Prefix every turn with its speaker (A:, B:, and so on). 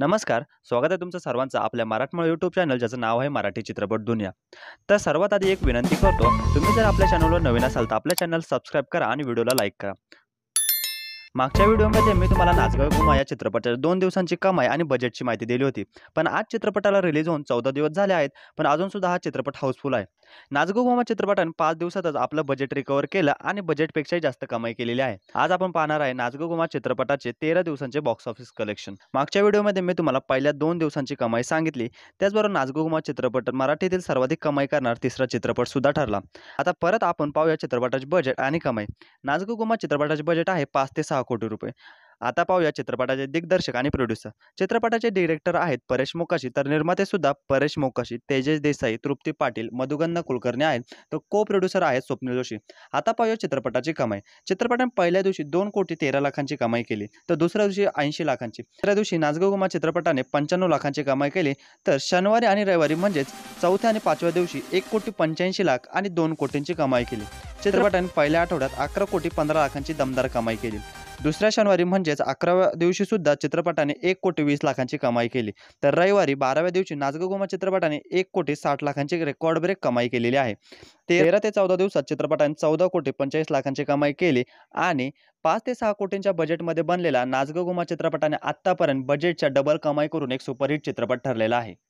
A: नमस्कार स्वागत आहे तुमचं सर्वांचं आपल्या मराठमोळ यूट्यूब चॅनल ज्याचं नाव आहे मराठी चित्रपट दुनिया तर सर्वात आधी एक विनंती करतो तुम्ही जर आपल्या चॅनलवर नवीन असाल तर आपल्या चॅनल सबस्क्राईब करा आणि व्हिडिओला लाईक करा मागच्या व्हिडिओमध्ये मी तुम्हाला नाचगाव घुमा या चित्रपटाच्या दोन दिवसांची कमाई आणि बजेटची माहिती दिली होती पण आज चित्रपटाला रिलीज होऊन चौदा दिवस झाले आहेत पण अजून सुद्धा हा चित्रपट हाऊसफुल आहे नाजगो चित्रपटान पाच दिवसातच आपलं बजेट रिकव्हर केलं आणि बजेटपेक्षाही जास्त कमाई केलेली आहे आज आपण पाहणार आहे नाजगो चित्रपटाचे तेरा दिवसांचे बॉक्स ऑफिस कलेक्शन मागच्या व्हिडिओमध्ये मी तुम्हाला पहिल्या दोन दिवसांची कमाई सांगितली त्याचबरोबर नाजगो चित्रपट मराठीतील सर्वाधिक कमाई करणार तिसरा चित्रपट सुद्धा ठरला आता परत आपण पाहूया चित्रपटाचे बजेट आणि कमाई नाजगो चित्रपटाचे बजेट आहे पाच ते सहा कोटी रुपये आता पाहूया चित्रपटाचे दिग्दर्शक आणि प्रोड्युसर चित्रपटाचे डिरेक्टर आहेत परेश मोकाशी तर निर्माते सुद्धा परेश मोकाशी तेजेश देसाई तृप्ती पाटील मधुगंध कुलकर्णी आहेत तर को प्रोड्युसर आहेत स्वप्नील जोशी आता पाहूया चित्रपटाची कमाई चित्रपटाने पहिल्या दिवशी दोन कोटी तेरा लाखांची कमाई केली तर दुसऱ्या दिवशी ऐंशी लाखांची तिसऱ्या दिवशी नाचगोगुमा चित्रपटाने पंच्याण्णव लाखांची कमाई केली तर शनिवारी आणि रविवारी म्हणजेच चौथ्या आणि पाचव्या दिवशी एक कोटी पंच्याऐंशी लाख आणि दोन कोटींची कमाई केली चित्रपटाने पहिल्या आठवड्यात अकरा कोटी पंधरा लाखांची दमदार कमाई केली दुसऱ्या शनिवारी म्हणजेच अकराव्या दिवशी सुद्धा चित्रपटाने एक कोटी वीस लाखांची कमाई केली तर रविवारी बाराव्या दिवशी गोमा चित्रपटाने एक कोटी साठ लाखांची रेकॉर्ड ब्रेक कमाई केलेली आहे तेरा ते चौदा दिवसात चित्रपटाने चौदा कोटी पंचेचाळीस लाखांची कमाई केली आणि पाच ते सहा कोटींच्या बजेटमध्ये बनलेला गोमा चित्रपटाने आत्तापर्यंत बजेटच्या डबल कमाई करून एक सुपरहिट चित्रपट ठरलेला आहे